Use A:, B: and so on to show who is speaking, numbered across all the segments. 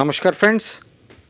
A: Namaskar friends.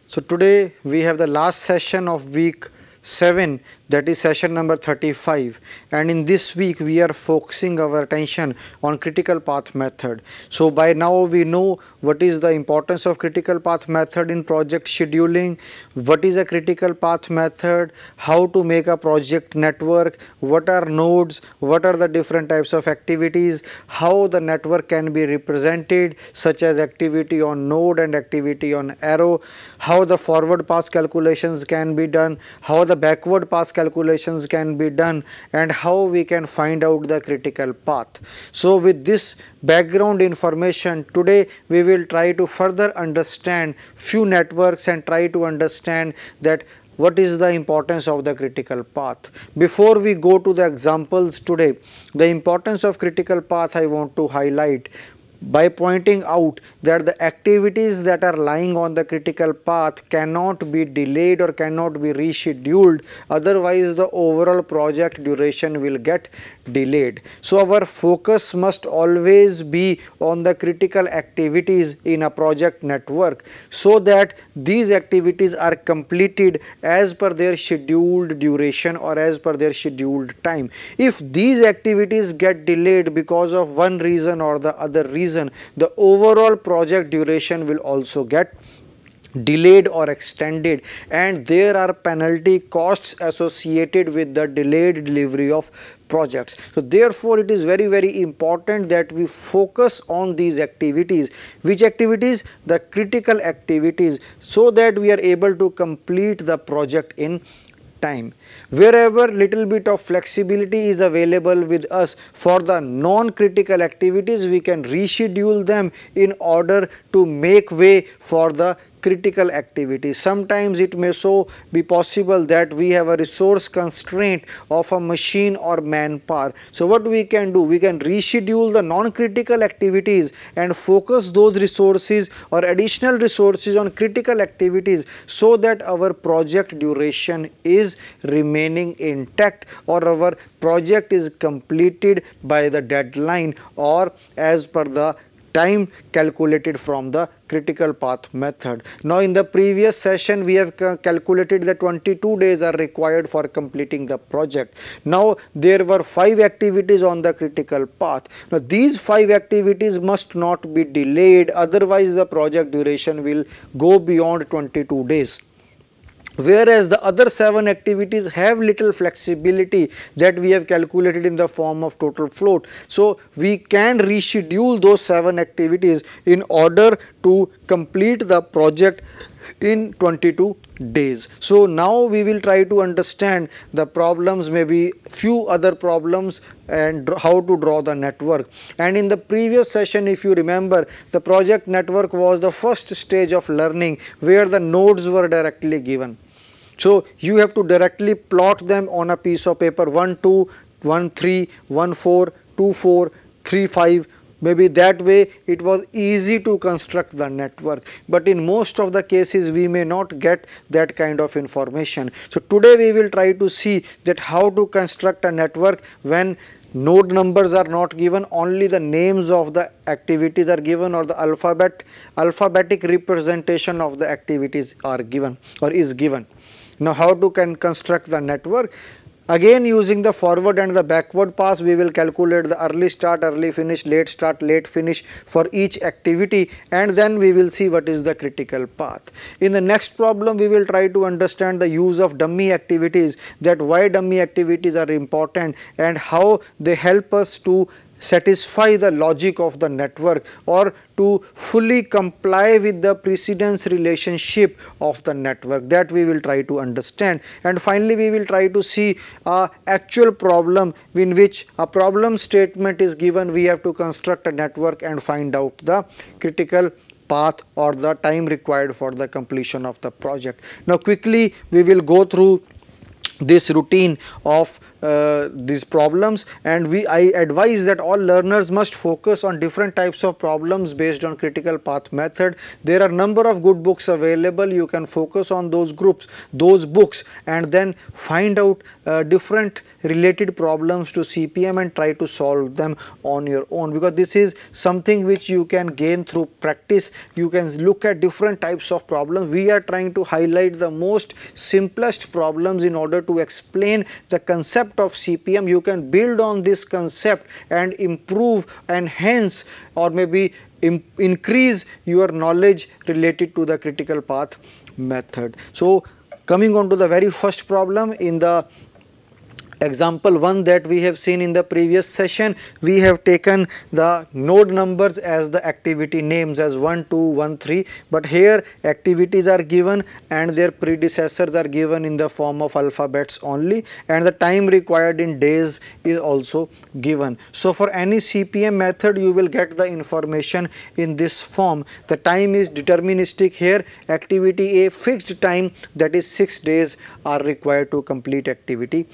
A: So today we have the last session of week 7 that is session number 35 and in this week we are focusing our attention on critical path method. So by now we know what is the importance of critical path method in project scheduling, what is a critical path method, how to make a project network, what are nodes, what are the different types of activities, how the network can be represented such as activity on node and activity on arrow, how the forward pass calculations can be done, how the backward pass calculations can be done and how we can find out the critical path. So with this background information today we will try to further understand few networks and try to understand that what is the importance of the critical path. Before we go to the examples today, the importance of critical path I want to highlight by pointing out that the activities that are lying on the critical path cannot be delayed or cannot be rescheduled otherwise the overall project duration will get delayed. So our focus must always be on the critical activities in a project network so that these activities are completed as per their scheduled duration or as per their scheduled time. If these activities get delayed because of one reason or the other reason reason the overall project duration will also get delayed or extended and there are penalty costs associated with the delayed delivery of projects so therefore it is very very important that we focus on these activities which activities the critical activities so that we are able to complete the project in time. Wherever little bit of flexibility is available with us for the non-critical activities, we can reschedule them in order to make way for the critical activity. Sometimes it may so be possible that we have a resource constraint of a machine or manpower. So what we can do? We can reschedule the non-critical activities and focus those resources or additional resources on critical activities so that our project duration is remaining intact or our project is completed by the deadline or as per the time calculated from the critical path method. Now in the previous session we have calculated that 22 days are required for completing the project. Now there were 5 activities on the critical path. Now these 5 activities must not be delayed otherwise the project duration will go beyond 22 days whereas the other 7 activities have little flexibility that we have calculated in the form of total float. So, we can reschedule those 7 activities in order to complete the project in 22 days. So now we will try to understand the problems maybe few other problems and how to draw the network and in the previous session if you remember the project network was the first stage of learning where the nodes were directly given. So you have to directly plot them on a piece of paper 1, 2, 1, 3, 1, 4, 2, 4, 3, 5, maybe that way it was easy to construct the network but in most of the cases we may not get that kind of information. So today we will try to see that how to construct a network when node numbers are not given only the names of the activities are given or the alphabet alphabetic representation of the activities are given or is given. Now how to can construct the network Again using the forward and the backward pass we will calculate the early start, early finish, late start, late finish for each activity and then we will see what is the critical path. In the next problem we will try to understand the use of dummy activities that why dummy activities are important and how they help us to satisfy the logic of the network or to fully comply with the precedence relationship of the network that we will try to understand and finally we will try to see a actual problem in which a problem statement is given we have to construct a network and find out the critical path or the time required for the completion of the project. Now quickly we will go through this routine of uh, these problems and we I advise that all learners must focus on different types of problems based on critical path method. There are number of good books available you can focus on those groups those books and then find out uh, different related problems to CPM and try to solve them on your own because this is something which you can gain through practice you can look at different types of problems we are trying to highlight the most simplest problems in order to explain the concept concept of CPM, you can build on this concept and improve, enhance or maybe increase your knowledge related to the critical path method. So, coming on to the very first problem in the example 1 that we have seen in the previous session we have taken the node numbers as the activity names as 1 2 1 3 but here activities are given and their predecessors are given in the form of alphabets only and the time required in days is also given so for any cpm method you will get the information in this form the time is deterministic here activity a fixed time that is 6 days are required to complete activity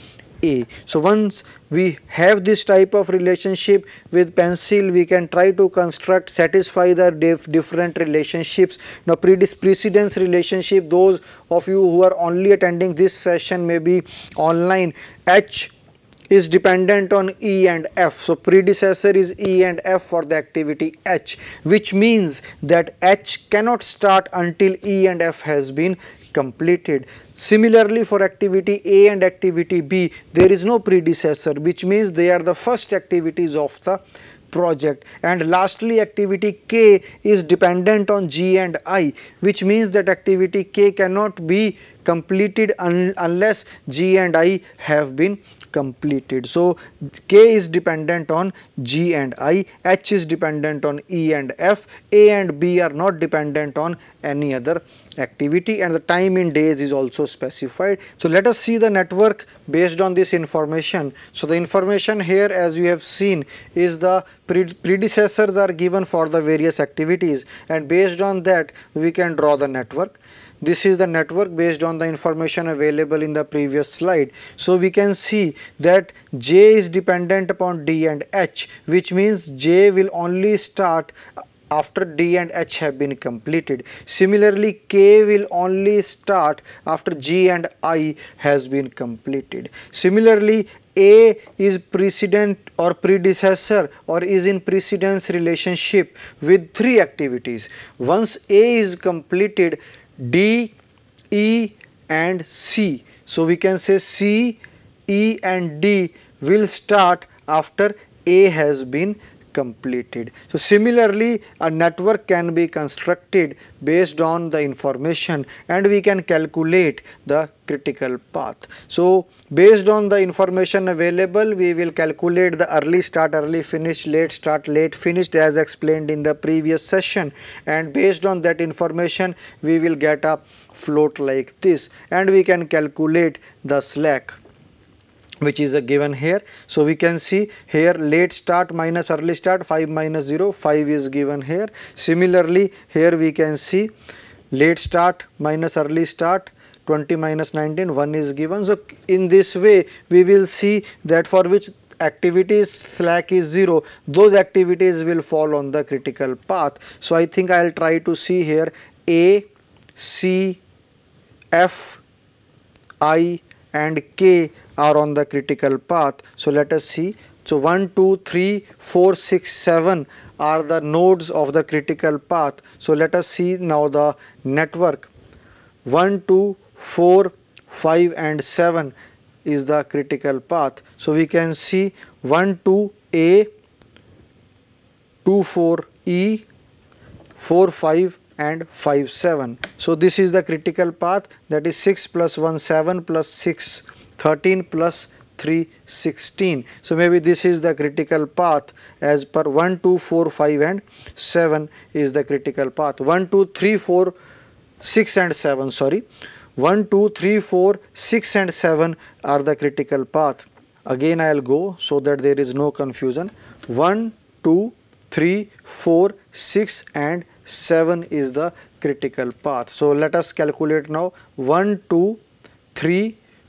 A: a. So once we have this type of relationship with pencil, we can try to construct satisfy the different relationships. Now precedence relationship, those of you who are only attending this session may be online, H is dependent on E and F. So predecessor is E and F for the activity H, which means that H cannot start until E and F has been completed. Similarly for activity A and activity B there is no predecessor which means they are the first activities of the project and lastly activity K is dependent on G and I which means that activity K cannot be completed un unless G and I have been completed. So, K is dependent on G and I, H is dependent on E and F, A and B are not dependent on any other activity and the time in days is also specified. So, let us see the network based on this information. So, the information here as you have seen is the predecessors are given for the various activities and based on that we can draw the network this is the network based on the information available in the previous slide so we can see that j is dependent upon d and h which means j will only start after D and H have been completed. Similarly, K will only start after G and I has been completed. Similarly, A is precedent or predecessor or is in precedence relationship with three activities. Once A is completed, D, E and C. So, we can say C, E and D will start after A has been completed. So similarly a network can be constructed based on the information and we can calculate the critical path. So based on the information available we will calculate the early start early finish late start late finished as explained in the previous session and based on that information we will get a float like this and we can calculate the slack which is a given here. So, we can see here late start minus early start 5 minus 0 5 is given here. Similarly, here we can see late start minus early start 20 minus 19 1 is given. So, in this way we will see that for which activities slack is 0 those activities will fall on the critical path. So, I think I will try to see here A, C, F, I and K are on the critical path. So let us see. So 1, 2, 3, 4, 6, 7 are the nodes of the critical path. So let us see now the network. 1, 2, 4, 5 and 7 is the critical path. So we can see 1, 2, A, 2, 4, E, 4, 5 and 5, 7. So this is the critical path that is 6 plus 1, 7 plus 6 13 plus 3 16 so maybe this is the critical path as per 1 2 4 5 and 7 is the critical path 1 2 3 4 6 and 7 sorry 1 2 3 4 6 and 7 are the critical path again i'll go so that there is no confusion 1 2 3 4 6 and 7 is the critical path so let us calculate now 1 2 3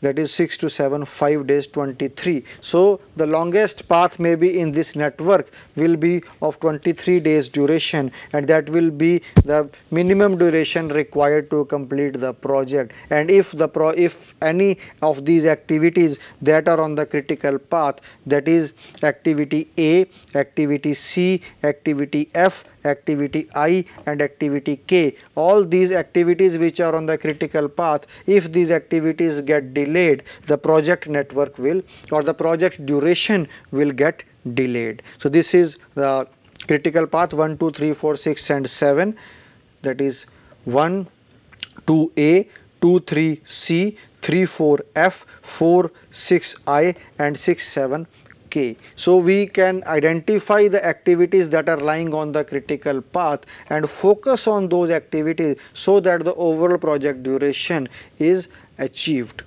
A: that is 6 to 7 5 days 23 so the longest path may be in this network will be of 23 days duration and that will be the minimum duration required to complete the project and if the pro if any of these activities that are on the critical path that is activity a activity c activity f activity i and activity k all these activities which are on the critical path if these activities get delayed the project network will or the project duration will get delayed so this is the critical path 1 2 3 4 6 and 7 that is 1 2 a 2 3 c 3 4 f 4 6 i and 6 7 K. So, we can identify the activities that are lying on the critical path and focus on those activities so that the overall project duration is achieved.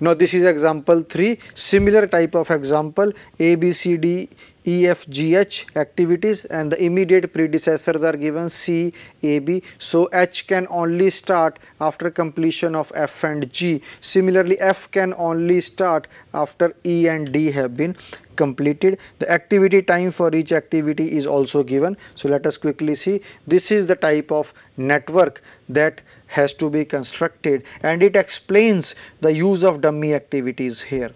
A: Now this is example 3, similar type of example A, B, C, D, E, F, G, H activities and the immediate predecessors are given C, A, B. So H can only start after completion of F and G. Similarly, F can only start after E and D have been completed. The activity time for each activity is also given. So let us quickly see. This is the type of network that has to be constructed and it explains the use of dummy activities here.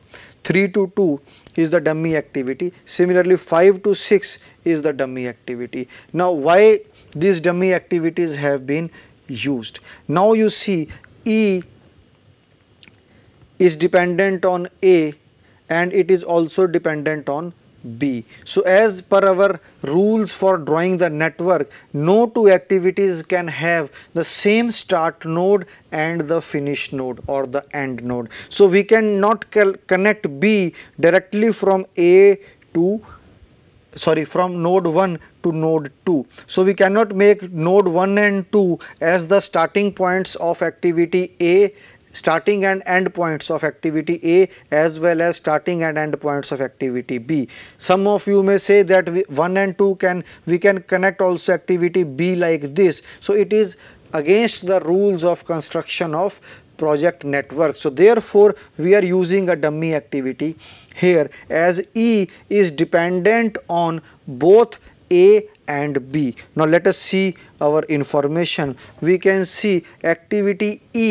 A: 3 to 2 is the dummy activity. Similarly, 5 to 6 is the dummy activity. Now, why these dummy activities have been used? Now, you see E is dependent on A and it is also dependent on B. So, as per our rules for drawing the network, no two activities can have the same start node and the finish node or the end node. So, we cannot connect B directly from A to sorry from node 1 to node 2. So, we cannot make node 1 and 2 as the starting points of activity A starting and end points of activity A as well as starting and end points of activity B. Some of you may say that we, 1 and 2 can we can connect also activity B like this. So, it is against the rules of construction of project network. So, therefore, we are using a dummy activity here as E is dependent on both A and B. Now, let us see our information. We can see activity E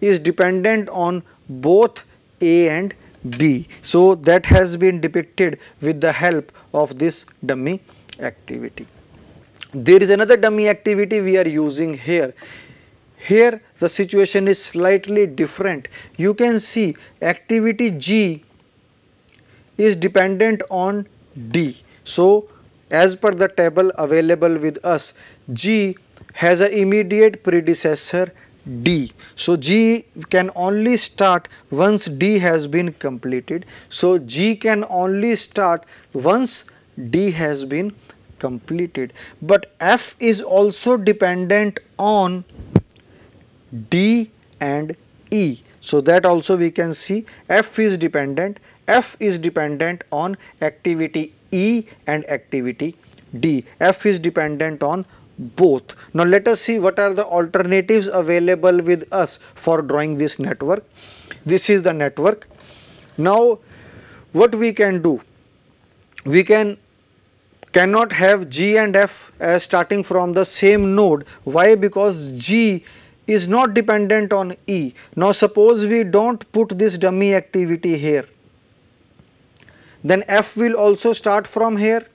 A: is dependent on both A and B. So that has been depicted with the help of this dummy activity. There is another dummy activity we are using here. Here the situation is slightly different. You can see activity G is dependent on D. So as per the table available with us, G has an immediate predecessor D. So, G can only start once D has been completed. So, G can only start once D has been completed. But F is also dependent on D and E. So, that also we can see F is dependent, F is dependent on activity E and activity D. F is dependent on both. Now let us see what are the alternatives available with us for drawing this network. This is the network. Now what we can do? We can cannot have G and F as starting from the same node. Why? Because G is not dependent on E. Now suppose we don't put this dummy activity here. Then F will also start from here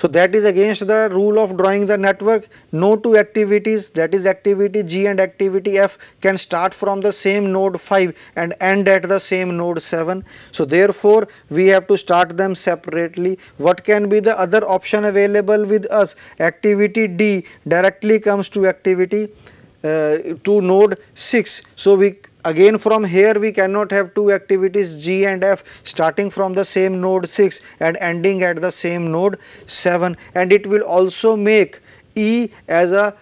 A: so, that is against the rule of drawing the network. No two activities that is activity G and activity F can start from the same node 5 and end at the same node 7. So, therefore, we have to start them separately. What can be the other option available with us? Activity D directly comes to activity uh, to node 6. So, we again from here we cannot have two activities G and F starting from the same node 6 and ending at the same node 7 and it will also make E as a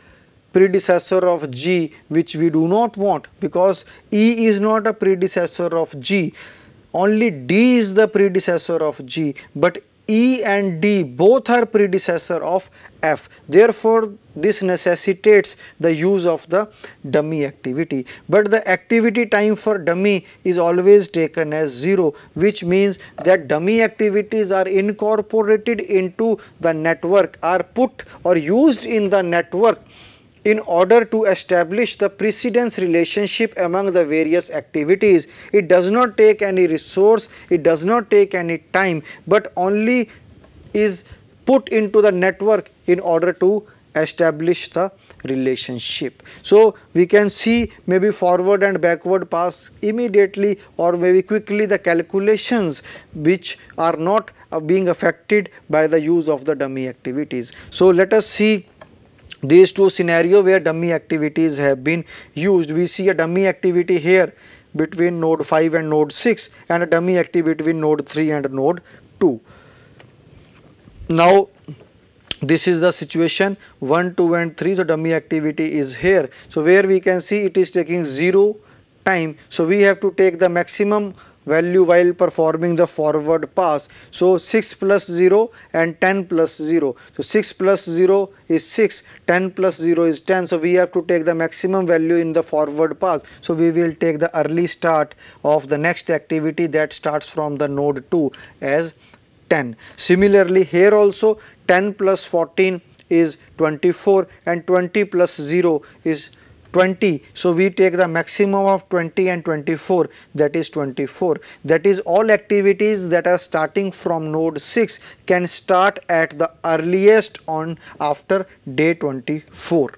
A: predecessor of G which we do not want because E is not a predecessor of G only D is the predecessor of G but E and D both are predecessor of F. Therefore, this necessitates the use of the dummy activity. But the activity time for dummy is always taken as 0 which means that dummy activities are incorporated into the network are put or used in the network in order to establish the precedence relationship among the various activities. It does not take any resource, it does not take any time, but only is put into the network in order to establish the relationship. So, we can see maybe forward and backward pass immediately or maybe quickly the calculations which are not uh, being affected by the use of the dummy activities. So, let us see these two scenario where dummy activities have been used we see a dummy activity here between node 5 and node 6 and a dummy activity between node 3 and node 2 now this is the situation 1 2 and 3 so dummy activity is here so where we can see it is taking zero time so we have to take the maximum value while performing the forward pass. So 6 plus 0 and 10 plus 0. So 6 plus 0 is 6, 10 plus 0 is 10. So we have to take the maximum value in the forward pass. So we will take the early start of the next activity that starts from the node 2 as 10. Similarly, here also 10 plus 14 is 24 and 20 plus 0 is 20 so we take the maximum of 20 and 24 that is 24 that is all activities that are starting from node 6 can start at the earliest on after day 24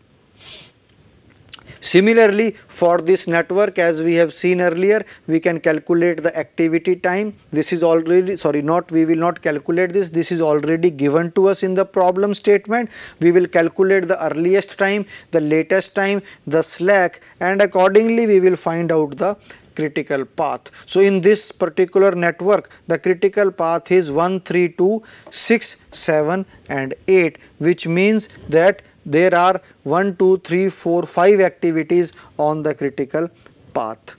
A: Similarly, for this network as we have seen earlier, we can calculate the activity time. This is already, sorry not, we will not calculate this, this is already given to us in the problem statement. We will calculate the earliest time, the latest time, the slack and accordingly we will find out the critical path. So, in this particular network the critical path is 1, 3, 2, 6, 7 and 8 which means that there are 1, 2, 3, 4, 5 activities on the critical path.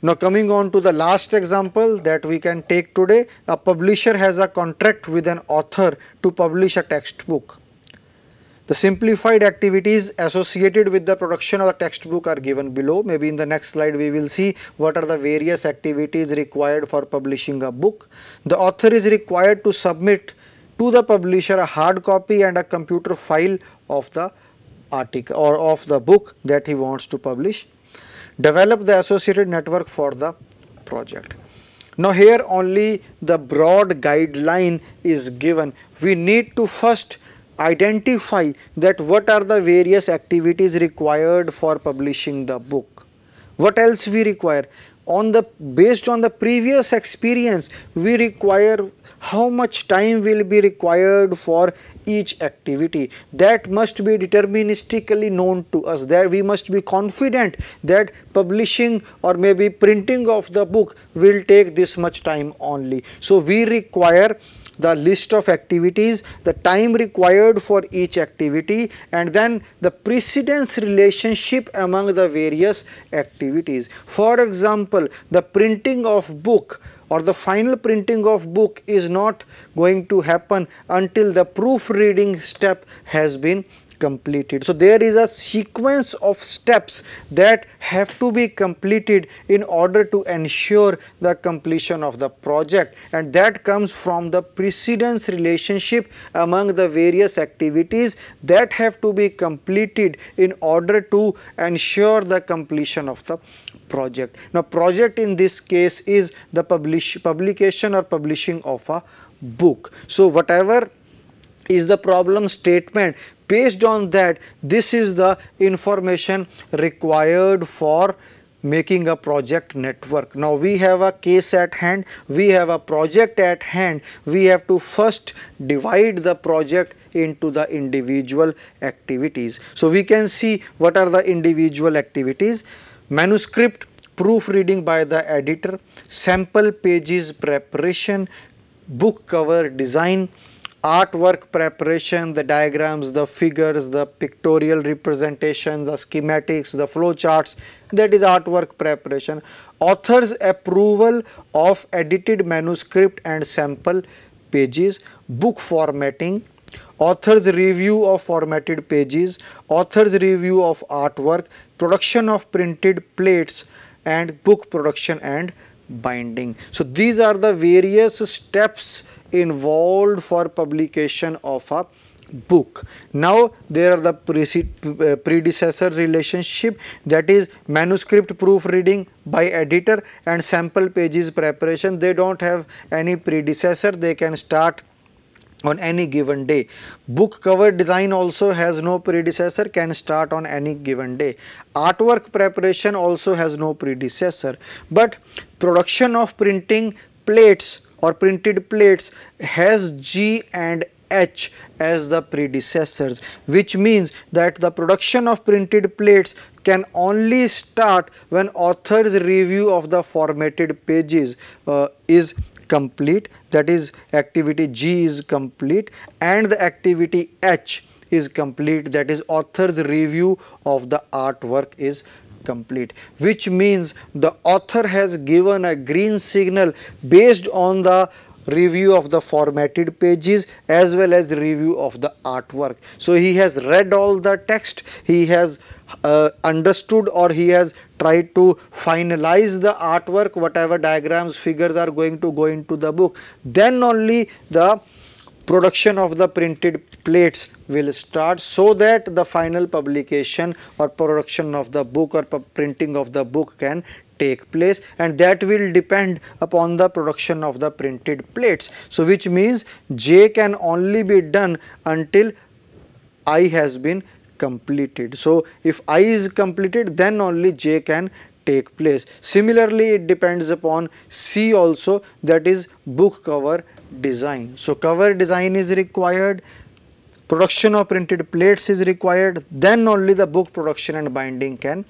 A: Now coming on to the last example that we can take today, a publisher has a contract with an author to publish a textbook. The simplified activities associated with the production of the textbook are given below. Maybe in the next slide we will see what are the various activities required for publishing a book. The author is required to submit to the publisher a hard copy and a computer file of the article or of the book that he wants to publish. Develop the associated network for the project. Now here only the broad guideline is given. We need to first identify that what are the various activities required for publishing the book. What else we require? on the based on the previous experience we require how much time will be required for each activity that must be deterministically known to us that we must be confident that publishing or maybe printing of the book will take this much time only so we require the list of activities, the time required for each activity and then the precedence relationship among the various activities. For example, the printing of book or the final printing of book is not going to happen until the proofreading step has been completed. So there is a sequence of steps that have to be completed in order to ensure the completion of the project and that comes from the precedence relationship among the various activities that have to be completed in order to ensure the completion of the project. Now project in this case is the publish, publication or publishing of a book. So whatever is the problem statement based on that this is the information required for making a project network. Now we have a case at hand, we have a project at hand, we have to first divide the project into the individual activities. So we can see what are the individual activities, manuscript proofreading by the editor, sample pages preparation, book cover design, artwork preparation, the diagrams, the figures, the pictorial representation, the schematics, the flowcharts, that is artwork preparation. Author's approval of edited manuscript and sample pages, book formatting, author's review of formatted pages, author's review of artwork, production of printed plates and book production and binding. So, these are the various steps involved for publication of a book. Now there are the uh, predecessor relationship that is manuscript proofreading by editor and sample pages preparation. They don't have any predecessor. They can start on any given day. Book cover design also has no predecessor, can start on any given day. Artwork preparation also has no predecessor. But production of printing plates or printed plates has G and H as the predecessors which means that the production of printed plates can only start when author's review of the formatted pages uh, is complete that is activity G is complete and the activity H is complete that is author's review of the artwork is complete which means the author has given a green signal based on the review of the formatted pages as well as review of the artwork. So he has read all the text, he has uh, understood or he has tried to finalize the artwork, whatever diagrams, figures are going to go into the book. Then only the production of the printed plates will start so that the final publication or production of the book or printing of the book can take place and that will depend upon the production of the printed plates. So, which means J can only be done until I has been completed. So, if I is completed then only J can take place. Similarly, it depends upon C also that is book cover design. So, cover design is required, production of printed plates is required, then only the book production and binding can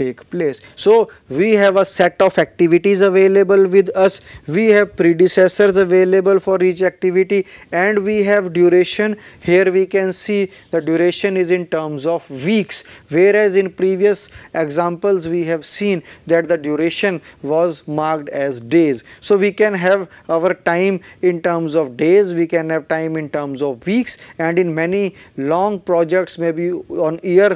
A: take place. So we have a set of activities available with us, we have predecessors available for each activity and we have duration. Here we can see the duration is in terms of weeks whereas in previous examples we have seen that the duration was marked as days. So we can have our time in terms of days, we can have time in terms of weeks and in many long projects maybe on year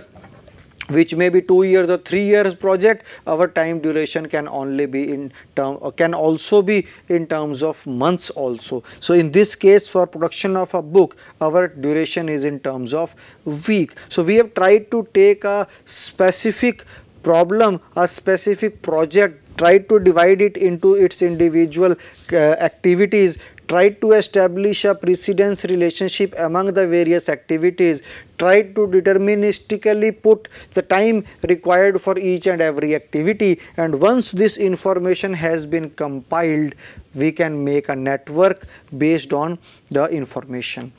A: which may be two years or three years project our time duration can only be in term uh, can also be in terms of months also so in this case for production of a book our duration is in terms of week so we have tried to take a specific problem a specific project try to divide it into its individual uh, activities tried to establish a precedence relationship among the various activities, tried to deterministically put the time required for each and every activity and once this information has been compiled, we can make a network based on the information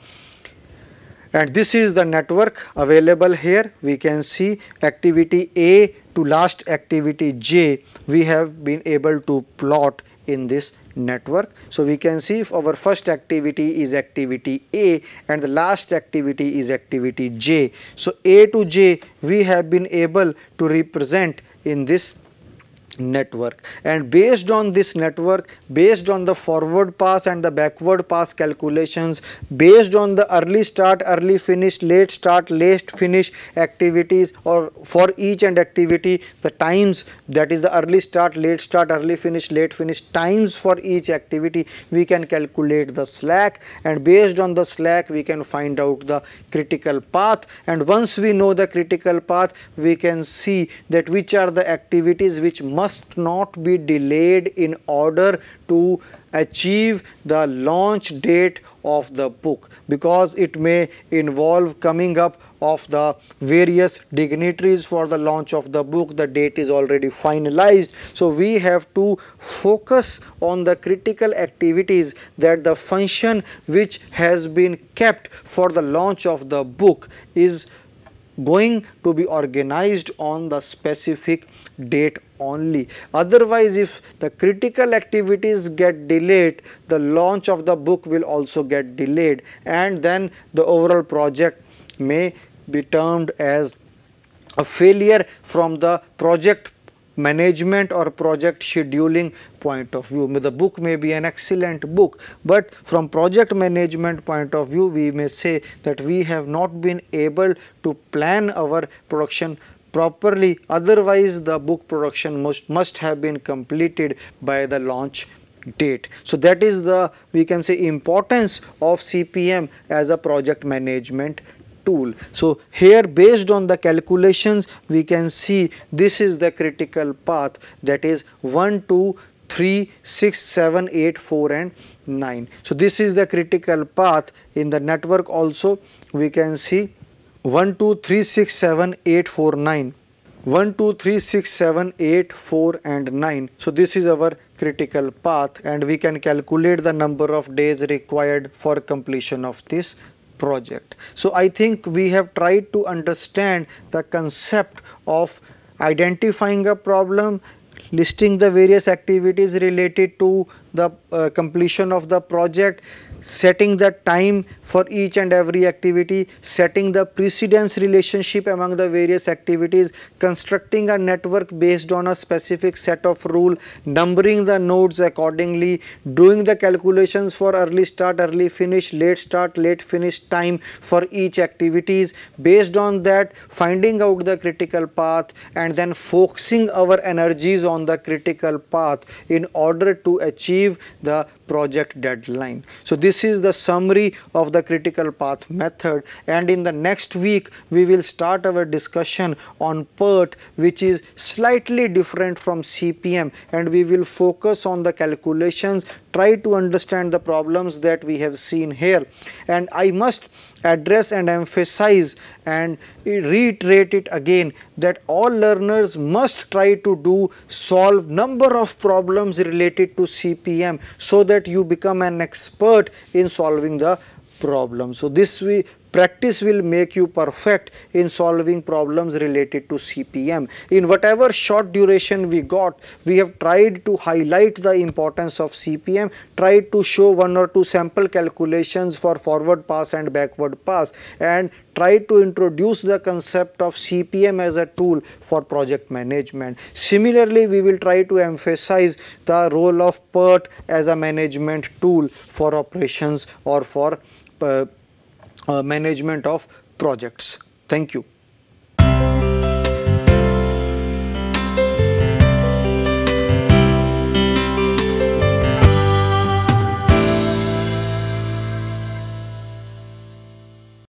A: and this is the network available here we can see activity A to last activity j we have been able to plot in this network. So we can see if our first activity is activity A and the last activity is activity J. So A to J we have been able to represent in this network and based on this network based on the forward pass and the backward pass calculations based on the early start early finish late start late finish activities or for each and activity the times that is the early start late start early finish late finish times for each activity we can calculate the slack and based on the slack we can find out the critical path and once we know the critical path we can see that which are the activities which must must not be delayed in order to achieve the launch date of the book because it may involve coming up of the various dignitaries for the launch of the book the date is already finalized so we have to focus on the critical activities that the function which has been kept for the launch of the book is going to be organized on the specific date only. Otherwise, if the critical activities get delayed, the launch of the book will also get delayed and then the overall project may be termed as a failure from the project management or project scheduling point of view. The book may be an excellent book, but from project management point of view, we may say that we have not been able to plan our production properly. Otherwise, the book production must, must have been completed by the launch date. So, that is the we can say importance of CPM as a project management tool. So, here based on the calculations we can see this is the critical path that is 1, 2, 3, 6, 7, 8, 4 and 9. So, this is the critical path in the network also we can see 1, 2, 3, 6, 7, 8, 4, 9. 1, 2, 3, 6, 7, 8, 4 and 9. So, this is our critical path and we can calculate the number of days required for completion of this project. So, I think we have tried to understand the concept of identifying a problem, listing the various activities related to the uh, completion of the project, setting the time for each and every activity, setting the precedence relationship among the various activities, constructing a network based on a specific set of rule, numbering the nodes accordingly, doing the calculations for early start, early finish, late start, late finish time for each activities, based on that finding out the critical path and then focusing our energies on the critical path in order to achieve the project deadline. So, this is the summary of the critical path method and in the next week we will start our discussion on PERT which is slightly different from CPM and we will focus on the calculations try to understand the problems that we have seen here and I must address and emphasize and reiterate it again that all learners must try to do solve number of problems related to CPM so that you become an expert in solving the problem. So, this we Practice will make you perfect in solving problems related to CPM. In whatever short duration we got, we have tried to highlight the importance of CPM, tried to show one or two sample calculations for forward pass and backward pass and try to introduce the concept of CPM as a tool for project management. Similarly, we will try to emphasize the role of PERT as a management tool for operations or for uh, uh, management of projects. Thank you.